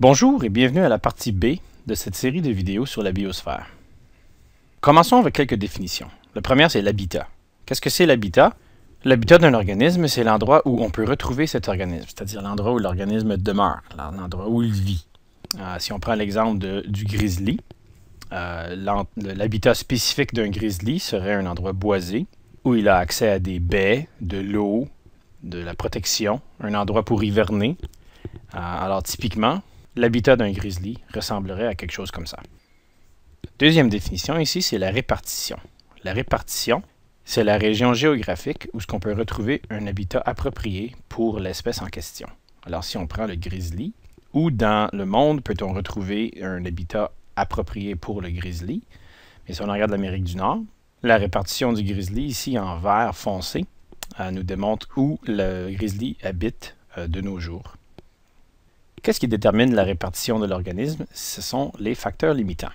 Bonjour et bienvenue à la partie B de cette série de vidéos sur la biosphère. Commençons avec quelques définitions. La première, c'est l'habitat. Qu'est-ce que c'est l'habitat? L'habitat d'un organisme, c'est l'endroit où on peut retrouver cet organisme, c'est-à-dire l'endroit où l'organisme demeure, l'endroit où il vit. Euh, si on prend l'exemple du grizzly, euh, l'habitat spécifique d'un grizzly serait un endroit boisé où il a accès à des baies, de l'eau, de la protection, un endroit pour hiverner. Euh, alors typiquement, l'habitat d'un grizzly ressemblerait à quelque chose comme ça. Deuxième définition ici, c'est la répartition. La répartition, c'est la région géographique où ce qu'on peut retrouver un habitat approprié pour l'espèce en question. Alors si on prend le grizzly, où dans le monde peut-on retrouver un habitat approprié pour le grizzly? Mais si on regarde l'Amérique du Nord, la répartition du grizzly ici en vert foncé euh, nous démontre où le grizzly habite euh, de nos jours. Qu'est-ce qui détermine la répartition de l'organisme? Ce sont les facteurs limitants.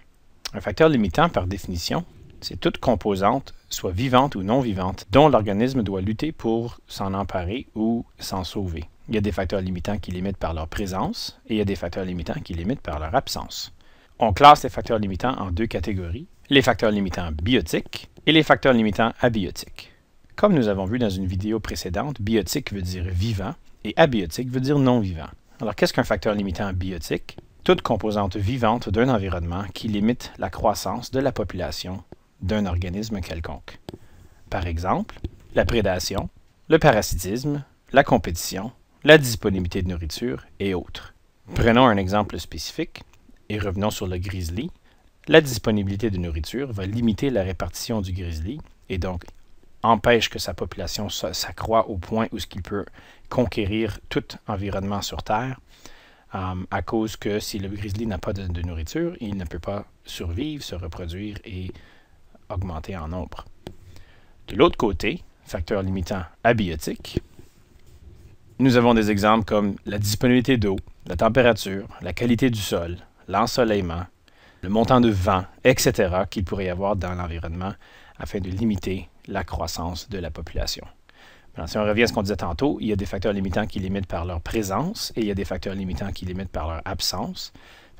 Un facteur limitant, par définition, c'est toute composante, soit vivante ou non vivante, dont l'organisme doit lutter pour s'en emparer ou s'en sauver. Il y a des facteurs limitants qui limitent par leur présence et il y a des facteurs limitants qui limitent par leur absence. On classe les facteurs limitants en deux catégories, les facteurs limitants biotiques et les facteurs limitants abiotiques. Comme nous avons vu dans une vidéo précédente, biotique veut dire vivant et abiotique veut dire non vivant. Alors, qu'est-ce qu'un facteur limitant biotique Toute composante vivante d'un environnement qui limite la croissance de la population d'un organisme quelconque. Par exemple, la prédation, le parasitisme, la compétition, la disponibilité de nourriture et autres. Prenons un exemple spécifique et revenons sur le grizzly. La disponibilité de nourriture va limiter la répartition du grizzly et donc empêche que sa population s'accroît au point où ce qu'il peut conquérir tout environnement sur Terre, euh, à cause que si le grizzly n'a pas de, de, nourriture, il ne peut pas survivre, se reproduire et augmenter en nombre. De l'autre côté, facteur limitant abiotique, nous avons des exemples comme la disponibilité d'eau, la température, la qualité du sol, l'ensoleillement, le montant de vent, etc. qu'il pourrait y avoir dans l'environnement afin de limiter la croissance de la population. si on revient à ce qu'on disait tantôt, il y a des facteurs limitants qui limitent par leur présence et il y a des facteurs limitants qui limitent par leur absence.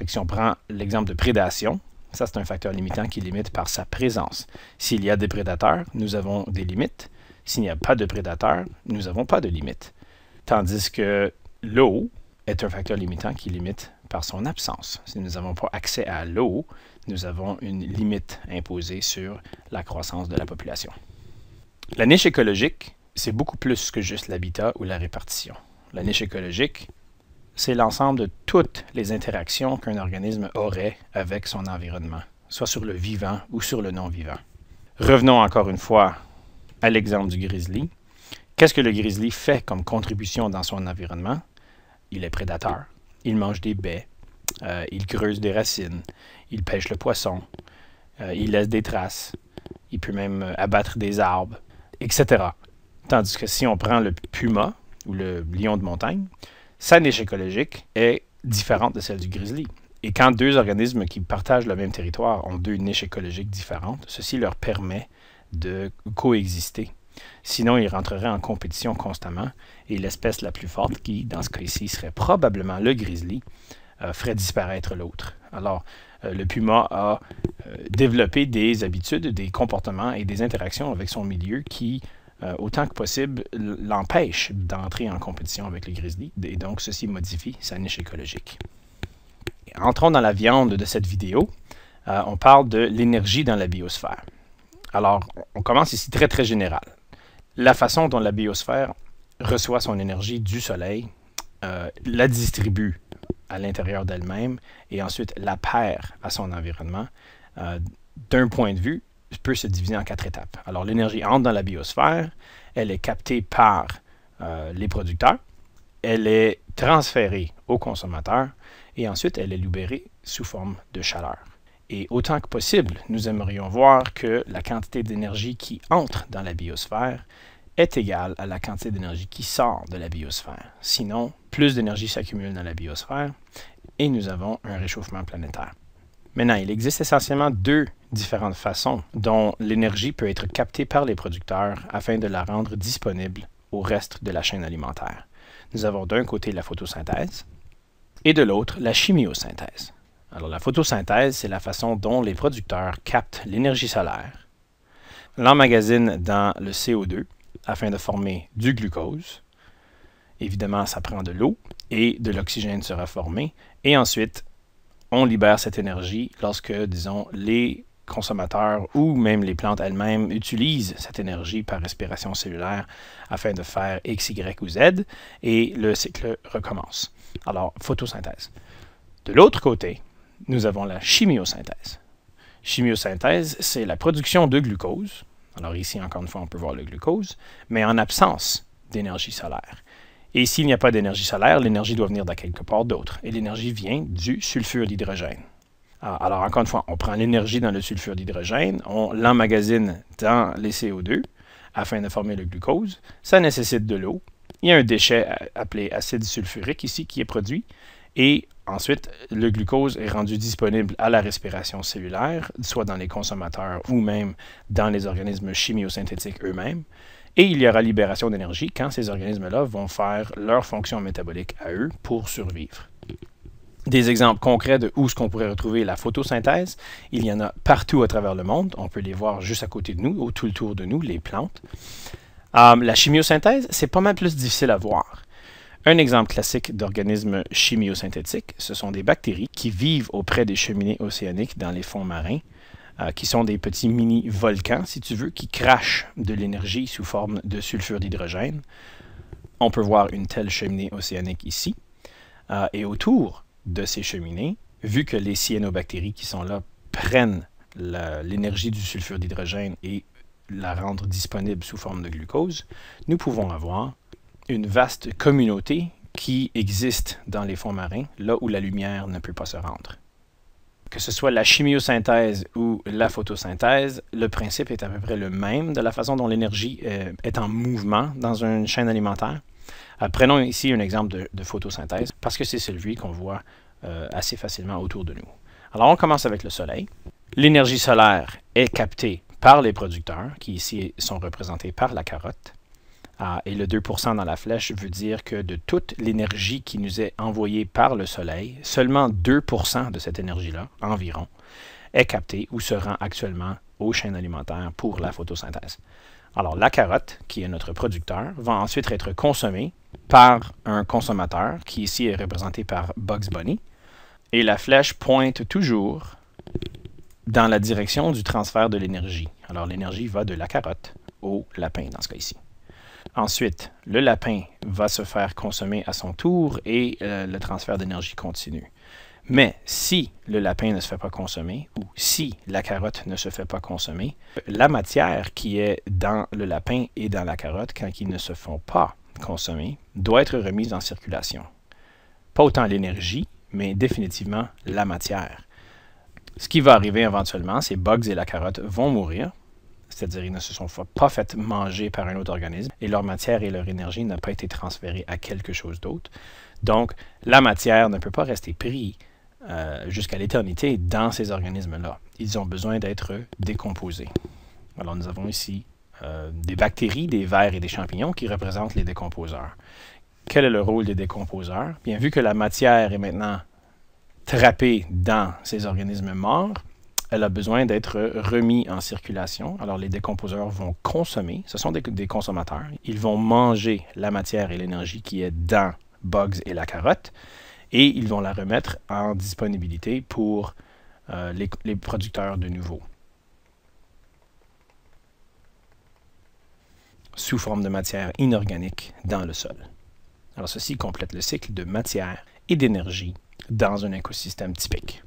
si on prend l'exemple de prédation, ça c'est un facteur limitant qui limite par sa présence. S'il y a des prédateurs, nous avons des limites. S'il n'y a pas de prédateurs, nous n'avons pas de limites. Tandis que l'eau est un facteur limitant qui limite son absence. Si nous n'avons pas accès à l'eau, nous avons une limite imposée sur la croissance de la population. La niche écologique, c'est beaucoup plus que juste l'habitat ou la répartition. La niche écologique, c'est l'ensemble de toutes les interactions qu'un organisme aurait avec son environnement, soit sur le vivant ou sur le non-vivant. Revenons encore une fois à l'exemple du grizzly. Qu'est-ce que le grizzly fait comme contribution dans son environnement? Il est prédateur il mange des baies, euh, il creuse des racines, il pêche le poisson, euh, il laisse des traces, il peut même euh, abattre des arbres, etc. Tandis que si on prend le puma ou le lion de montagne, sa niche écologique est différente de celle du grizzly. Et quand deux organismes qui partagent le même territoire ont deux niches écologiques différentes, ceci leur permet de coexister Sinon, il rentrerait en compétition constamment et l'espèce la plus forte, qui dans ce cas-ci serait probablement le grizzly, euh, ferait disparaître l'autre. Alors, euh, le puma a euh, développé des habitudes, des comportements et des interactions avec son milieu qui, autant que possible, l'empêchent d'entrer en compétition avec le grizzly, et donc ceci modifie sa niche écologique. Entrons dans la viande de cette vidéo. on parle de l'énergie dans la biosphère. Alors, on commence ici très très général la façon dont la biosphère reçoit son énergie du Soleil, euh, la distribue à l'intérieur d'elle-même et ensuite la perd à son environnement, euh, d'un point de vue, peut se diviser en quatre étapes. Alors l'énergie entre dans la biosphère, elle est captée par euh, les producteurs, elle est transférée aux consommateurs et ensuite elle est libérée sous forme de chaleur. Et autant que possible, nous aimerions voir que la quantité d'énergie qui entre dans la biosphère est égale à la quantité d'énergie qui sort de la biosphère. Sinon, plus d'énergie s'accumule dans la biosphère et nous avons un réchauffement planétaire. Maintenant, il existe essentiellement deux différentes façons dont l'énergie peut être captée par les producteurs afin de la rendre disponible au reste de la chaîne alimentaire. Nous avons d'un côté la photosynthèse et de l'autre la chimiosynthèse. Alors la photosynthèse, c'est la façon dont les producteurs captent l'énergie solaire, l'emmagasinent dans le CO2 afin de former du glucose. Évidemment, ça prend de l'eau et de l'oxygène sera formé. Et ensuite, on libère cette énergie lorsque, disons, les consommateurs ou même les plantes elles-mêmes utilisent cette énergie par respiration cellulaire afin de faire X, Y ou Z et le cycle recommence. Alors, photosynthèse. De l'autre côté, nous avons la chimiosynthèse. Chimiosynthèse, c'est la production de glucose. Alors ici, encore une fois, on peut voir le glucose, mais en absence d'énergie solaire. Et s'il n'y a pas d'énergie solaire, l'énergie doit venir de quelque part d'autre. Et l'énergie vient du sulfure d'hydrogène. Ah, alors, encore une fois, on prend l'énergie dans le sulfure d'hydrogène, on l'emmagasine dans les CO2 afin de former le glucose. Ça nécessite de l'eau. Il y a un déchet euh, appelé acide sulfurique ici qui est produit et Ensuite, le glucose est rendu disponible à la respiration cellulaire, soit dans les consommateurs ou même dans les organismes chimiosynthétiques eux-mêmes. Et il y aura libération d'énergie quand ces organismes-là vont faire leur fonction métabolique à eux pour survivre. Des exemples concrets de où ce qu'on pourrait retrouver la photosynthèse, il y en a partout à travers le monde. On peut les voir juste à côté de nous, ou tout le tour de nous, les plantes. Euh, la chimiosynthèse, c'est pas mal plus difficile à voir. Un exemple classique d'organismes chimiosynthétique, ce sont des bactéries qui vivent auprès des cheminées océaniques dans les fonds marins, euh, qui sont des petits mini-volcans, si tu veux, qui crachent de l'énergie sous forme de sulfure d'hydrogène. On peut voir une telle cheminée océanique ici. Euh, et autour de ces cheminées, vu que les cyanobactéries qui sont là prennent l'énergie du sulfure d'hydrogène et la rendent disponible sous forme de glucose, nous pouvons avoir une vaste communauté qui existe dans les fonds marins, là où la lumière ne peut pas se rendre. Que ce soit la chimiosynthèse ou la photosynthèse, le principe est à peu près le même de la façon dont l'énergie euh, est en mouvement dans une chaîne alimentaire. Euh, prenons ici un exemple de, photosynthèse, parce que c'est celui qu'on voit euh, assez facilement autour de nous. Alors on commence avec le soleil. L'énergie solaire est captée par les producteurs, qui ici sont représentés par la carotte. Ah, et le 2% dans la flèche veut dire que de toute l'énergie qui nous est envoyée par le Soleil, seulement 2% de cette énergie-là, environ, est captée ou se rend actuellement aux chaînes alimentaires pour la photosynthèse. Alors la carotte, qui est notre producteur, va ensuite être consommée par un consommateur, qui ici est représenté par Bugs Bunny, et la flèche pointe toujours dans la direction du transfert de l'énergie. Alors l'énergie va de la carotte au lapin dans ce cas ci Ensuite, le lapin va se faire consommer à son tour et euh, le transfert d'énergie continue. Mais si le lapin ne se fait pas consommer ou si la carotte ne se fait pas consommer, la matière qui est dans le lapin et dans la carotte quand ils ne se font pas consommer doit être remise en circulation. Pas autant l'énergie, mais définitivement la matière. Ce qui va arriver éventuellement, c'est Bugs et la carotte vont mourir c'est-à-dire ils ne se sont pas fait manger par un autre organisme et leur matière et leur énergie n'ont pas été transférées à quelque chose d'autre. Donc, la matière ne peut pas rester prise euh, jusqu'à l'éternité dans ces organismes-là. Ils ont besoin d'être décomposés. Alors, nous avons ici euh, des bactéries, des vers et des champignons qui représentent les décomposeurs. Quel est le rôle des décomposeurs? Bien, vu que la matière est maintenant trappée dans ces organismes morts, elle a besoin d'être remis en circulation. Alors les décomposeurs vont consommer, ce sont des, consommateurs, ils vont manger la matière et l'énergie qui est dans Bugs et la carotte, et ils vont la remettre en disponibilité pour euh, les, les producteurs de nouveau. sous forme de matière inorganique dans le sol. Alors ceci complète le cycle de matière et d'énergie dans un écosystème typique.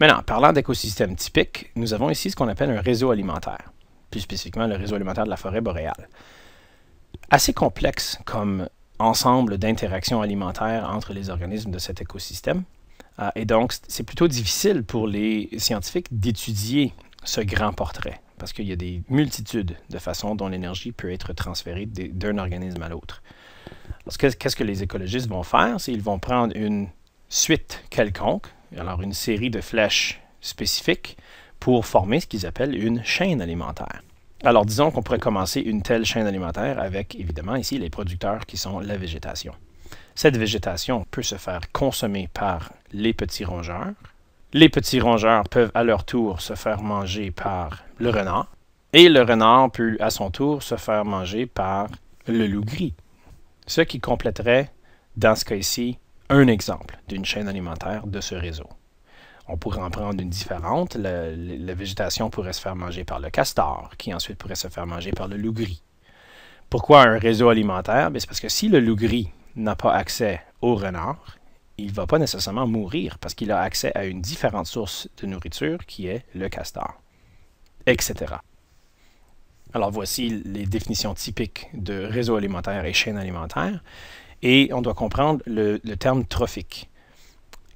Maintenant, parlant d'écosystèmes typiques, nous avons ici ce qu'on appelle un réseau alimentaire, plus spécifiquement le réseau alimentaire de la forêt boréale. Assez complexe comme ensemble d'interactions alimentaires entre les organismes de cet écosystème, euh, et donc c'est plutôt difficile pour les scientifiques d'étudier ce grand portrait, parce qu'il y a des multitudes de façons dont l'énergie peut être transférée d'un organisme à l'autre. Qu'est-ce que les écologistes vont faire? C'est vont prendre une suite quelconque, alors une série de flèches spécifiques pour former ce qu'ils appellent une chaîne alimentaire. Alors disons qu'on pourrait commencer une telle chaîne alimentaire avec évidemment ici les producteurs qui sont la végétation. Cette végétation peut se faire consommer par les petits rongeurs. Les petits rongeurs peuvent à leur tour se faire manger par le renard. Et le renard peut à son tour se faire manger par le loup gris. Ce qui compléterait, dans ce cas ici, un exemple d'une chaîne alimentaire de ce réseau. On pourrait en prendre une différente. la végétation pourrait se faire manger par le castor, qui ensuite pourrait se faire manger par le loup gris. Pourquoi un réseau alimentaire? Ben, c'est parce que si le loup gris n'a pas accès au renard, il ne va pas nécessairement mourir parce qu'il a accès à une différente source de nourriture qui est le castor, etc. Alors voici les définitions typiques de réseau alimentaire et chaîne alimentaire. Et on doit comprendre le, terme trophique.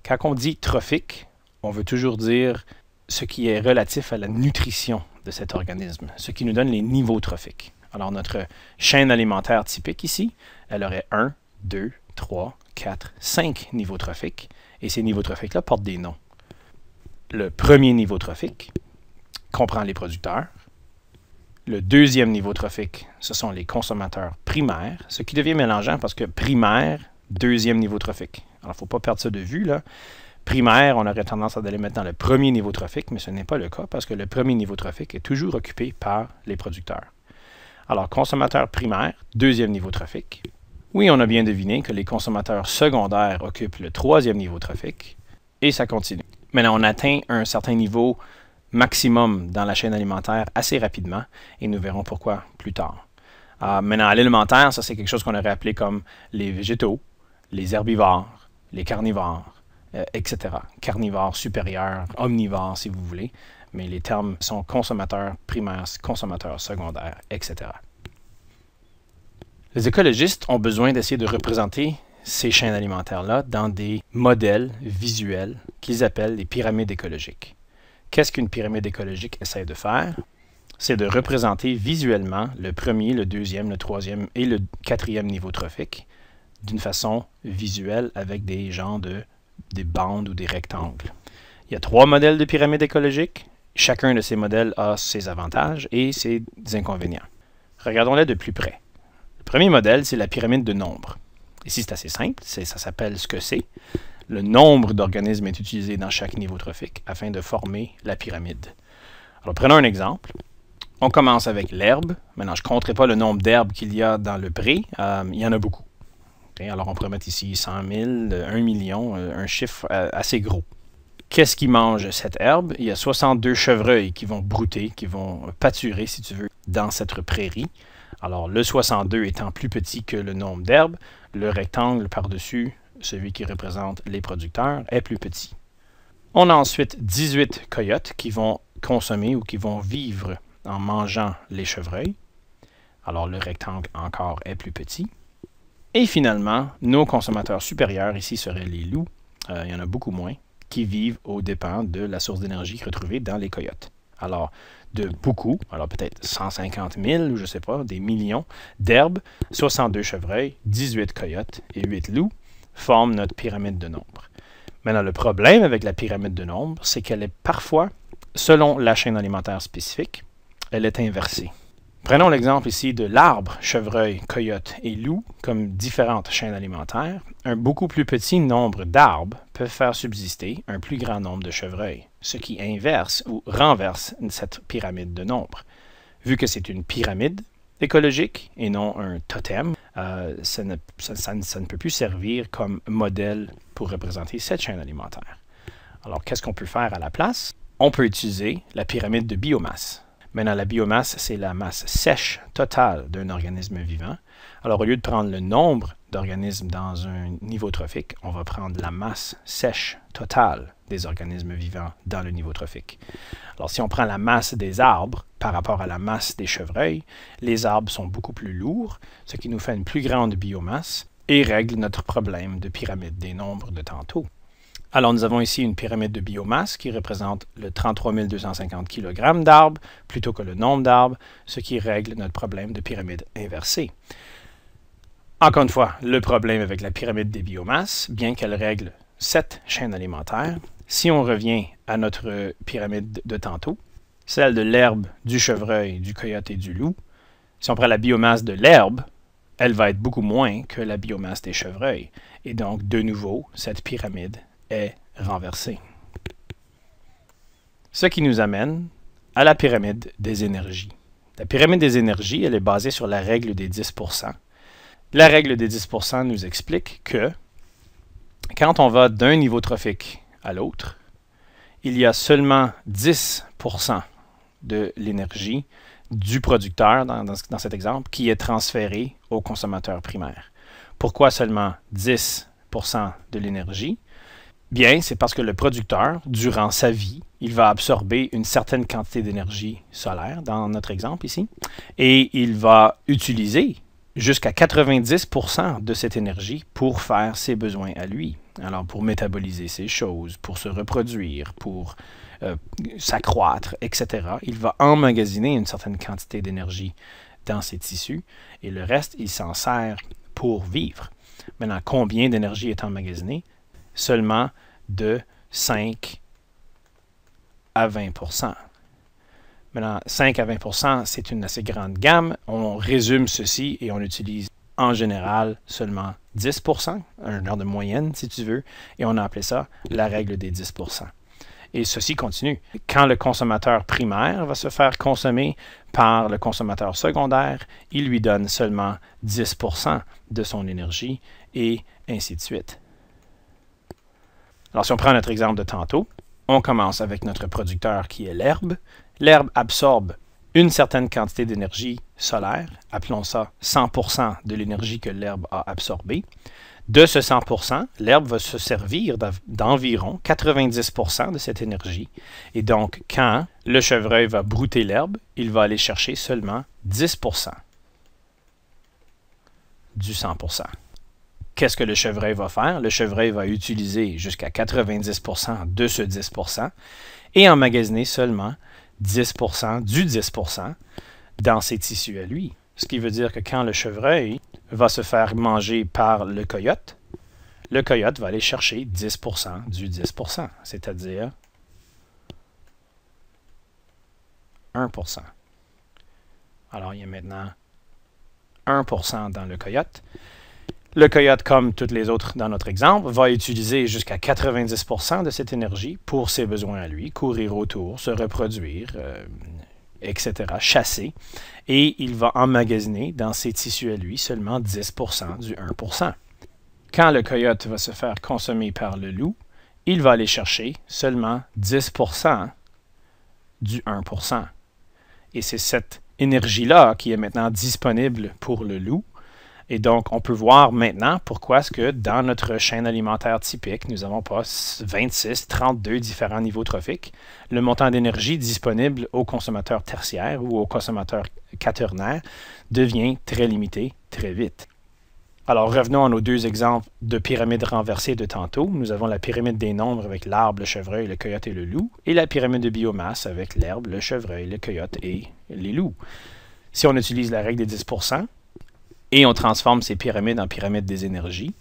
Quand on dit trophique, on veut toujours dire ce qui est relatif à la nutrition de cet organisme, ce qui nous donne les niveaux trophiques. Alors notre chaîne alimentaire typique ici, elle aurait 1, 2, 3, 4, 5 niveaux trophiques, et ces niveaux trophiques-là portent des noms. Le premier niveau trophique comprend les producteurs, le deuxième niveau trophique, ce sont les consommateurs primaires, ce qui devient mélangeant parce que primaire, deuxième niveau trophique. Alors, il ne faut pas perdre ça de vue. Là. Primaire, on aurait tendance à aller mettre dans le premier niveau trophique, mais ce n'est pas le cas parce que le premier niveau trophique est toujours occupé par les producteurs. Alors, consommateurs primaires, deuxième niveau trafic. Oui, on a bien deviné que les consommateurs secondaires occupent le troisième niveau trafic, et ça continue. Maintenant, on atteint un certain niveau maximum dans la chaîne alimentaire assez rapidement et nous verrons pourquoi plus tard. Euh, ah, maintenant, l'alimentaire, ça c'est quelque chose qu'on aurait appelé comme les végétaux, les herbivores, les carnivores, euh, etc. Carnivores supérieurs, omnivores si vous voulez, mais les termes sont consommateurs primaires, consommateurs secondaires, etc. Les écologistes ont besoin d'essayer de représenter ces chaînes alimentaires-là dans des modèles visuels qu'ils appellent les pyramides écologiques. Qu'est-ce qu'une pyramide écologique essaie de faire? C'est de représenter visuellement le premier, le deuxième, le troisième et le quatrième niveau trophique d'une façon visuelle avec des genres de des bandes ou des rectangles. Il y a trois modèles de pyramide écologique. Chacun de ces modèles a ses avantages et ses inconvénients. Regardons-les de plus près. Le premier modèle, c'est la pyramide de nombre. Ici, c'est assez simple, ça s'appelle ce que c'est. Le nombre d'organismes est utilisé dans chaque niveau trophique afin de former la pyramide. Alors prenons un exemple. On commence avec l'herbe. Maintenant, je ne compterai pas le nombre d'herbes qu'il y a dans le pré. Euh, il y en a beaucoup. Alors, on pourrait mettre ici 100 000, 1 million, euh, un chiffre euh, assez gros. Qu'est-ce qui mange cette herbe? Il y a 62 chevreuils qui vont brouter, qui vont pâturer, si tu veux, dans cette prairie. Alors, le 62 étant plus petit que le nombre d'herbes, le rectangle par-dessus celui qui représente les producteurs, est plus petit. On a ensuite 18 coyotes qui vont consommer ou qui vont vivre en mangeant les chevreuils. Alors le rectangle encore est plus petit. Et finalement, nos consommateurs supérieurs, ici seraient les loups, euh, il y en a beaucoup moins, qui vivent aux dépens de la source d'énergie retrouvée dans les coyotes. Alors, de beaucoup, alors peut-être 150 000, je ne sais pas, des millions d'herbes, 62 chevreuils, 18 coyotes et 8 loups forme notre pyramide de nombres. Maintenant, le problème avec la pyramide de nombres, c'est qu'elle est parfois, selon la chaîne alimentaire spécifique, elle est inversée. Prenons l'exemple ici de l'arbre, chevreuil, coyote et loup comme différentes chaînes alimentaires. Un beaucoup plus petit nombre d'arbres peut faire subsister un plus grand nombre de chevreuils, ce qui inverse ou renverse cette pyramide de nombres. Vu que c'est une pyramide, écologique et non un totem. Euh, ça, ne, peut plus servir comme modèle pour représenter cette chaîne alimentaire. Alors, qu'est-ce qu'on peut faire à la place? On peut utiliser la pyramide de biomasse. Maintenant, la biomasse, c'est la masse sèche totale d'un organisme vivant. Alors, au lieu de prendre le nombre d'organismes dans un niveau trophique, on va prendre la masse sèche totale des organismes vivants dans le niveau trophique. Alors, si on prend la masse des arbres par rapport à la masse des chevreuils, les arbres sont beaucoup plus lourds, ce qui nous fait une plus grande biomasse et règle notre problème de pyramide des nombres de tantôt. Alors nous avons ici une pyramide de biomasse qui représente le 33 250 kg d'arbres plutôt que le nombre d'arbres, ce qui règle notre problème de pyramide inversée. Encore une fois, le problème avec la pyramide des biomasses, bien qu'elle règle cette chaîne alimentaire, si on revient à notre pyramide de tantôt, celle de l'herbe, du chevreuil, du coyote et du loup, si on prend la biomasse de l'herbe, elle va être beaucoup moins que la biomasse des chevreuils. Et donc, de nouveau, cette pyramide est renversé. Ce qui nous amène à la pyramide des énergies. La pyramide des énergies, elle est basée sur la règle des 10 La règle des 10 nous explique que quand on va d'un niveau trophique à l'autre, il y a seulement 10 de l'énergie du producteur, dans, dans, cet exemple, qui est transférée au consommateur primaire. Pourquoi seulement 10 de l'énergie Bien, c'est parce que le producteur, durant sa vie, il va absorber une certaine quantité d'énergie solaire, dans notre exemple ici, et il va utiliser jusqu'à 90% de cette énergie pour faire ses besoins à lui. Alors pour métaboliser ses choses, pour se reproduire, pour euh, s'accroître, etc. Il va emmagasiner une certaine quantité d'énergie dans ses tissus et le reste, il s'en sert pour vivre. Maintenant, combien d'énergie est emmagasinée seulement de 5 à 20 Maintenant, 5 à 20 c'est une assez grande gamme. On résume ceci et on utilise en général seulement 10 un genre de moyenne si tu veux, et on a appelé ça la règle des 10 et ceci continue. Quand le consommateur primaire va se faire consommer par le consommateur secondaire, il lui donne seulement 10% de son énergie et ainsi de suite. Alors, si on prend notre exemple de tantôt, on commence avec notre producteur qui est l'herbe. L'herbe absorbe une certaine quantité d'énergie solaire, appelons ça 100% de l'énergie que l'herbe a absorbée. De ce 100%, l'herbe va se servir d'environ 90% de cette énergie. Et donc, quand le chevreuil va brouter l'herbe, il va aller chercher seulement 10% du 100% qu'est-ce que le chevreuil va faire? Le chevreuil va utiliser jusqu'à 90% de ce 10% et emmagasiner seulement 10% du 10% dans ses tissus à lui. Ce qui veut dire que quand le chevreuil va se faire manger par le coyote, le coyote va aller chercher 10% du 10%, c'est-à-dire 1%. Alors il y a maintenant 1% dans le coyote. Le coyote, comme toutes les autres dans notre exemple, va utiliser jusqu'à 90% de cette énergie pour ses besoins à lui, courir autour, se reproduire, euh, etc., chasser, et il va emmagasiner dans ses tissus à lui seulement 10% du 1%. Quand le coyote va se faire consommer par le loup, il va aller chercher seulement 10% du 1%. Et c'est cette énergie-là qui est maintenant disponible pour le loup et donc, on peut voir maintenant pourquoi est-ce que dans notre chaîne alimentaire typique, nous avons pas 26, 32 différents niveaux trophiques. Le montant d'énergie disponible aux consommateurs tertiaires ou aux consommateurs quaternaires devient très limité très vite. Alors revenons à nos deux exemples de pyramides renversées de tantôt. Nous avons la pyramide des nombres avec l'arbre, le chevreuil, le coyote et le loup, et la pyramide de biomasse avec l'herbe, le chevreuil, le coyote et les loups. Si on utilise la règle des 10%, et on transforme ces pyramides en pyramides des énergies.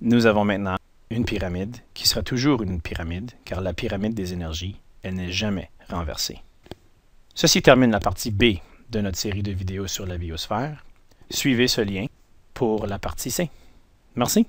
Nous avons maintenant une pyramide qui sera toujours une pyramide, car la pyramide des énergies, elle n'est jamais renversée. Ceci termine la partie B de notre série de vidéos sur la biosphère. Suivez ce lien pour la partie C. Merci.